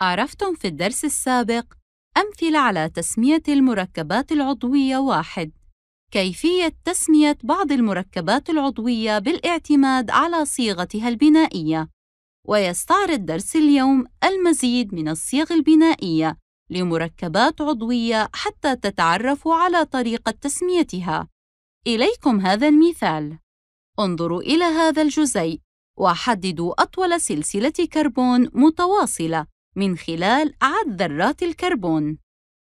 عرفتم في الدرس السابق أمثلة على تسمية المركبات العضوية واحد كيفية تسمية بعض المركبات العضوية بالاعتماد على صيغتها البنائية ويستعرض درس اليوم المزيد من الصيغ البنائية لمركبات عضوية حتى تتعرفوا على طريقة تسميتها إليكم هذا المثال انظروا إلى هذا الجزيء وحددوا أطول سلسلة كربون متواصلة من خلال عد ذرات الكربون.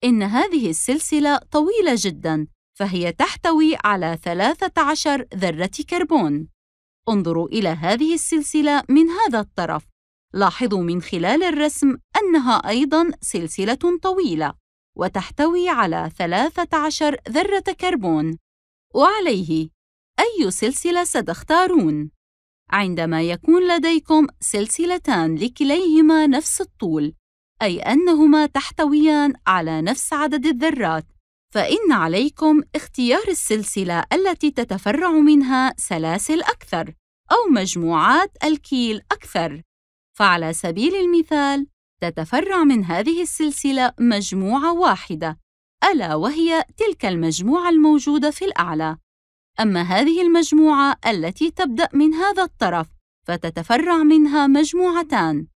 إن هذه السلسلة طويلة جداً، فهي تحتوي على 13 ذرة كربون. انظروا إلى هذه السلسلة من هذا الطرف. لاحظوا من خلال الرسم أنها أيضاً سلسلة طويلة، وتحتوي على 13 ذرة كربون. وعليه، أي سلسلة ستختارون؟ عندما يكون لديكم سلسلتان لكليهما نفس الطول أي أنهما تحتويان على نفس عدد الذرات فإن عليكم اختيار السلسلة التي تتفرع منها سلاسل أكثر أو مجموعات الكيل أكثر فعلى سبيل المثال تتفرع من هذه السلسلة مجموعة واحدة ألا وهي تلك المجموعة الموجودة في الأعلى أما هذه المجموعة التي تبدأ من هذا الطرف فتتفرع منها مجموعتان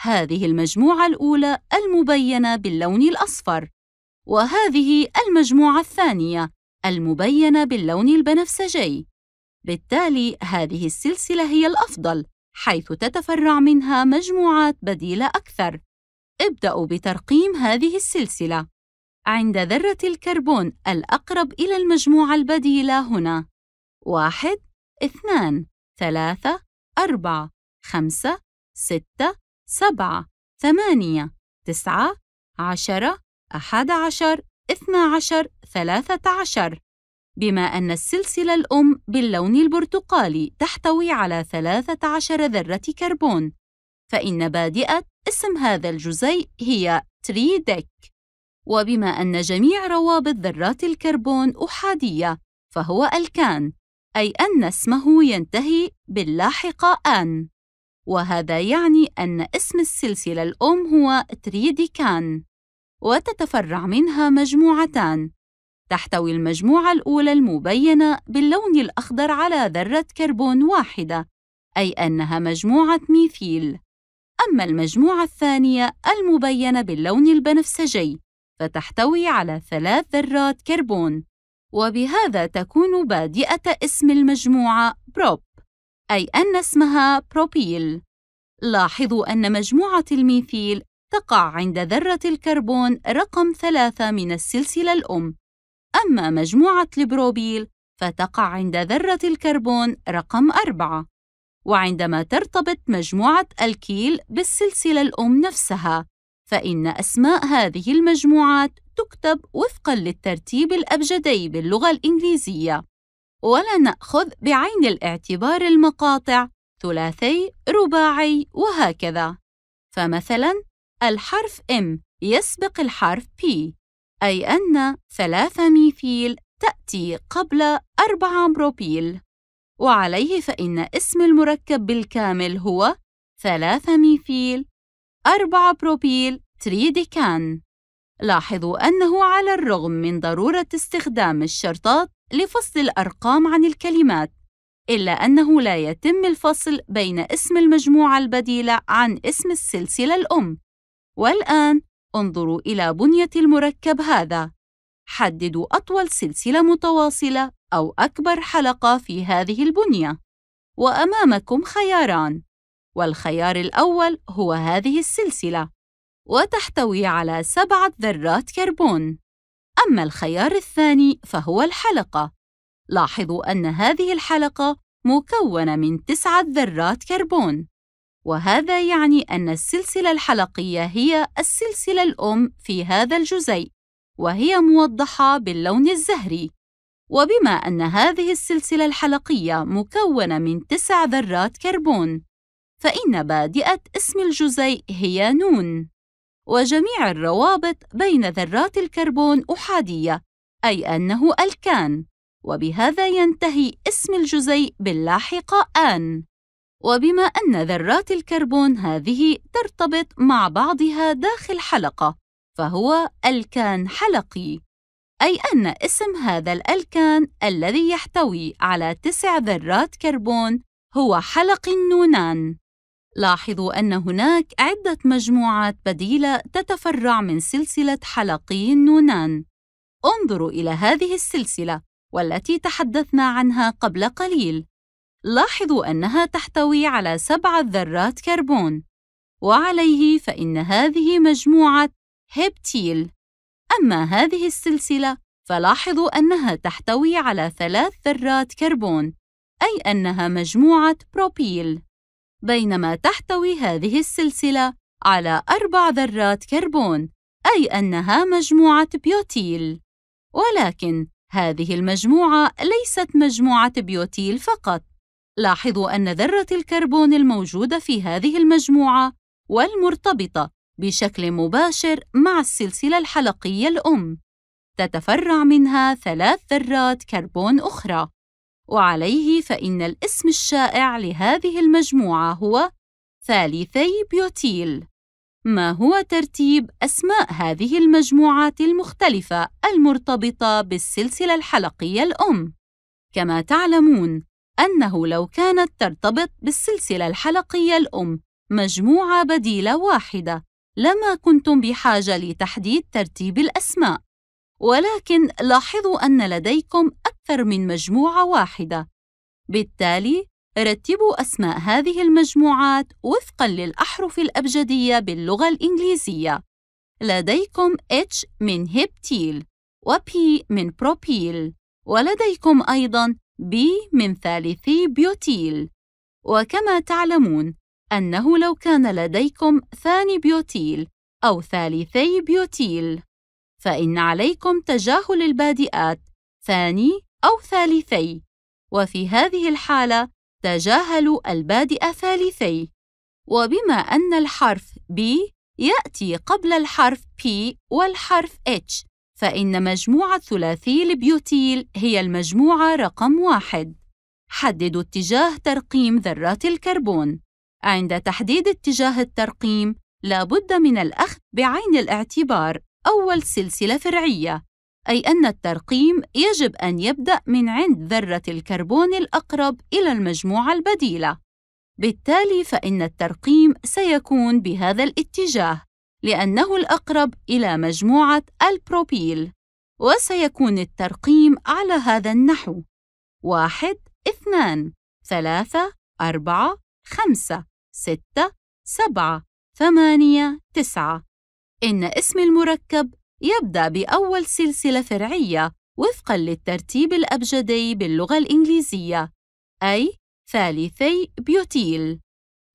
هذه المجموعة الأولى المبينة باللون الأصفر وهذه المجموعة الثانية المبينة باللون البنفسجي بالتالي هذه السلسلة هي الأفضل حيث تتفرع منها مجموعات بديلة أكثر ابدأوا بترقيم هذه السلسلة عند ذرة الكربون الأقرب إلى المجموعة البديلة هنا واحد اثنان ثلاثة أربعة خمسة ستة سبعة ثمانية تسعة عشرة أحد عشر اثنى عشر ثلاثة عشر بما أن السلسلة الأم باللون البرتقالي تحتوي على ثلاثة عشر ذرة كربون، فإن بادئة اسم هذا الجزيء هي تريدك. وبما أن جميع روابط ذرات الكربون أحادية فهو الكان أي أن اسمه ينتهي باللاحقة أن وهذا يعني أن اسم السلسلة الأم هو تريديكان وتتفرع منها مجموعتان تحتوي المجموعة الأولى المبينة باللون الأخضر على ذرة كربون واحدة أي أنها مجموعة ميثيل أما المجموعة الثانية المبينة باللون البنفسجي فتحتوي على ثلاث ذرات كربون وبهذا تكون بادئة اسم المجموعة بروب أي أن اسمها بروبيل لاحظوا أن مجموعة الميثيل تقع عند ذرة الكربون رقم ثلاثة من السلسلة الأم أما مجموعة البروبيل فتقع عند ذرة الكربون رقم أربعة وعندما ترتبط مجموعة الكيل بالسلسلة الأم نفسها فإن أسماء هذه المجموعات تكتب وفقًا للترتيب الأبجدي باللغة الإنجليزية، ولا نأخذ بعين الاعتبار المقاطع ثلاثي، رباعي، وهكذا. فمثلاً الحرف M يسبق الحرف P، أي أن ثلاثة ميثيل تأتي قبل أربعة بروبيل، وعليه فإن اسم المركب بالكامل هو ثلاثة ميثيل 4 بروبيل تريديكان لاحظوا أنه على الرغم من ضرورة استخدام الشرطات لفصل الأرقام عن الكلمات إلا أنه لا يتم الفصل بين اسم المجموعة البديلة عن اسم السلسلة الأم والآن انظروا إلى بنية المركب هذا حددوا أطول سلسلة متواصلة أو أكبر حلقة في هذه البنية وأمامكم خياران والخيار الأول هو هذه السلسلة وتحتوي على سبعة ذرات كربون أما الخيار الثاني فهو الحلقة لاحظوا أن هذه الحلقة مكونة من تسعة ذرات كربون وهذا يعني أن السلسلة الحلقية هي السلسلة الأم في هذا الجزيء وهي موضحة باللون الزهري وبما أن هذه السلسلة الحلقية مكونة من تسع ذرات كربون فإن بادئة اسم الجزيء هي نون وجميع الروابط بين ذرات الكربون أحادية أي أنه ألكان وبهذا ينتهي اسم الجزيء باللاحقة آن وبما أن ذرات الكربون هذه ترتبط مع بعضها داخل حلقة فهو ألكان حلقي أي أن اسم هذا الألكان الذي يحتوي على تسع ذرات كربون هو حلق النونان لاحظوا أن هناك عدة مجموعات بديلة تتفرع من سلسلة حلقي النونان. انظروا إلى هذه السلسلة والتي تحدثنا عنها قبل قليل. لاحظوا أنها تحتوي على سبعة ذرات كربون، وعليه فإن هذه مجموعة هبتيل. أما هذه السلسلة فلاحظوا أنها تحتوي على ثلاث ذرات كربون، أي أنها مجموعة بروبيل. بينما تحتوي هذه السلسلة على أربع ذرات كربون أي أنها مجموعة بيوتيل ولكن هذه المجموعة ليست مجموعة بيوتيل فقط لاحظوا أن ذرة الكربون الموجودة في هذه المجموعة والمرتبطة بشكل مباشر مع السلسلة الحلقية الأم تتفرع منها ثلاث ذرات كربون أخرى وعليه فإن الاسم الشائع لهذه المجموعة هو ثالثي بيوتيل. ما هو ترتيب أسماء هذه المجموعات المختلفة المرتبطة بالسلسلة الحلقية الأم؟ كما تعلمون أنه لو كانت ترتبط بالسلسلة الحلقية الأم مجموعة بديلة واحدة، لما كنتم بحاجة لتحديد ترتيب الأسماء، ولكن لاحظوا أن لديكم أكثر من مجموعة واحدة، بالتالي رتبوا أسماء هذه المجموعات وفقًا للأحرف الأبجدية باللغة الإنجليزية. لديكم H من هبتيل و P من بروبيل، ولديكم أيضًا B من ثالثي بيوتيل. وكما تعلمون أنه لو كان لديكم ثاني بيوتيل أو ثالثي بيوتيل فإن عليكم تجاهل البادئات ثاني أو ثالثي، وفي هذه الحالة تجاهلوا البادئ ثالثي. وبما أن الحرف B يأتي قبل الحرف P والحرف H، فإن مجموعة ثلاثي البيوتيل هي المجموعة رقم واحد. حددوا اتجاه ترقيم ذرات الكربون. عند تحديد اتجاه الترقيم، لابد من الأخذ بعين الاعتبار أول سلسلة فرعية، أي أن الترقيم يجب أن يبدأ من عند ذرة الكربون الأقرب إلى المجموعة البديلة. بالتالي فإن الترقيم سيكون بهذا الاتجاه، لأنه الأقرب إلى مجموعة البروبيل، وسيكون الترقيم على هذا النحو: واحد، اثنان، ثلاثة، أربعة، خمسة، ستة، سبعة، ثمانية، تسعة. إن اسم المركب يبدأ بأول سلسلة فرعية وفقًا للترتيب الأبجدي باللغة الإنجليزية، أي ثالثي بيوتيل.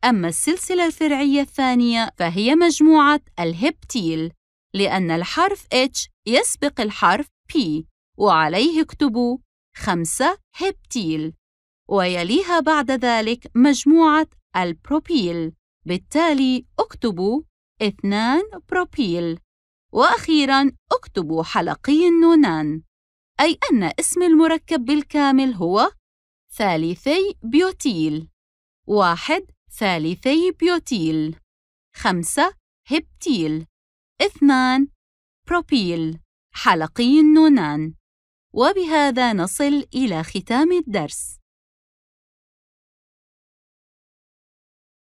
أما السلسلة الفرعية الثانية فهي مجموعة الهبتيل، لأن الحرف H يسبق الحرف P، وعليه اكتبوا خمسة هبتيل، ويليها بعد ذلك مجموعة البروبيل، بالتالي اكتبوا اثنان بروبيل وأخيراً اكتبوا حلقي النونان أي أن اسم المركب بالكامل هو ثالثي بيوتيل واحد ثالثي بيوتيل خمسة هبتيل اثنان بروبيل حلقي النونان وبهذا نصل إلى ختام الدرس